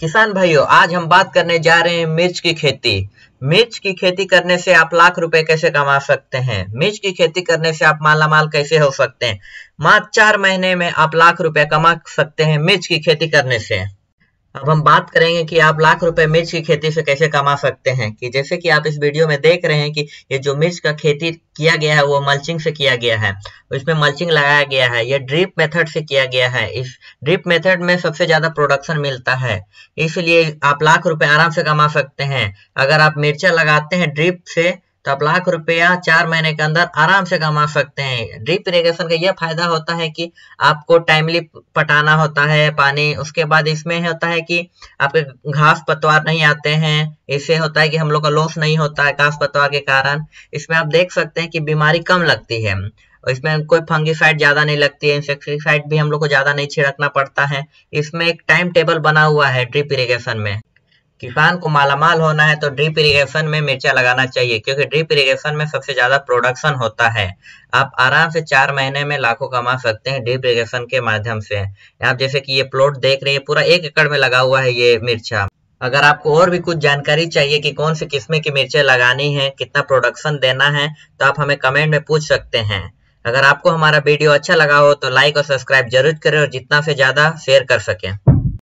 किसान भाइयों आज हम बात करने जा रहे हैं मिर्च की खेती मिर्च की खेती करने से आप लाख रुपए कैसे कमा सकते हैं मिर्च की खेती करने से आप माला माल कैसे हो सकते हैं मात्र चार महीने में आप लाख रुपए कमा सकते हैं मिर्च की खेती करने से अब हम बात करेंगे कि आप लाख रुपए मिर्च की खेती से कैसे कमा सकते हैं कि जैसे कि आप इस वीडियो में देख रहे हैं कि ये जो मिर्च का खेती किया गया है वो मल्चिंग से किया गया है तो इसमें मल्चिंग लगाया गया है ये ड्रिप मेथड से किया गया है इस ड्रिप मेथड में सबसे ज्यादा प्रोडक्शन मिलता है इसलिए आप लाख रुपए आराम से कमा सकते हैं अगर आप मिर्चा लगाते हैं ड्रिप से तो आप लाख रुपया चार महीने के अंदर आराम से कमा सकते हैं ड्रिप इरीगेशन का यह फायदा होता है कि आपको टाइमली पटाना होता है पानी उसके बाद इसमें होता है कि आपके घास पतवार नहीं आते हैं इससे होता है कि हम लोग का लॉस नहीं होता है घास पतवार के कारण इसमें आप देख सकते हैं कि बीमारी कम लगती है इसमें कोई फंगिसाइड ज्यादा नहीं लगती है इंसेक्टिसाइड भी हम लोग को ज्यादा नहीं छिड़कना पड़ता है इसमें एक टाइम टेबल बना हुआ है ड्रिप इरीगेशन में किसान को मालामाल होना है तो ड्रिप इरिगेशन में मिर्चा लगाना चाहिए क्योंकि ड्रिप इरिगेशन में सबसे ज्यादा प्रोडक्शन होता है आप आराम से चार महीने में लाखों कमा सकते हैं ड्रिप इरिगेशन के माध्यम से आप जैसे कि ये प्लॉट देख रहे हैं पूरा एक एकड़ में लगा हुआ है ये मिर्चा अगर आपको और भी कुछ जानकारी चाहिए कि कौन सी किस्में की मिर्चें लगानी है कितना प्रोडक्शन देना है तो आप हमें कमेंट में पूछ सकते हैं अगर आपको हमारा वीडियो अच्छा लगा हो तो लाइक और सब्सक्राइब जरूर करें और जितना से ज़्यादा शेयर कर सकें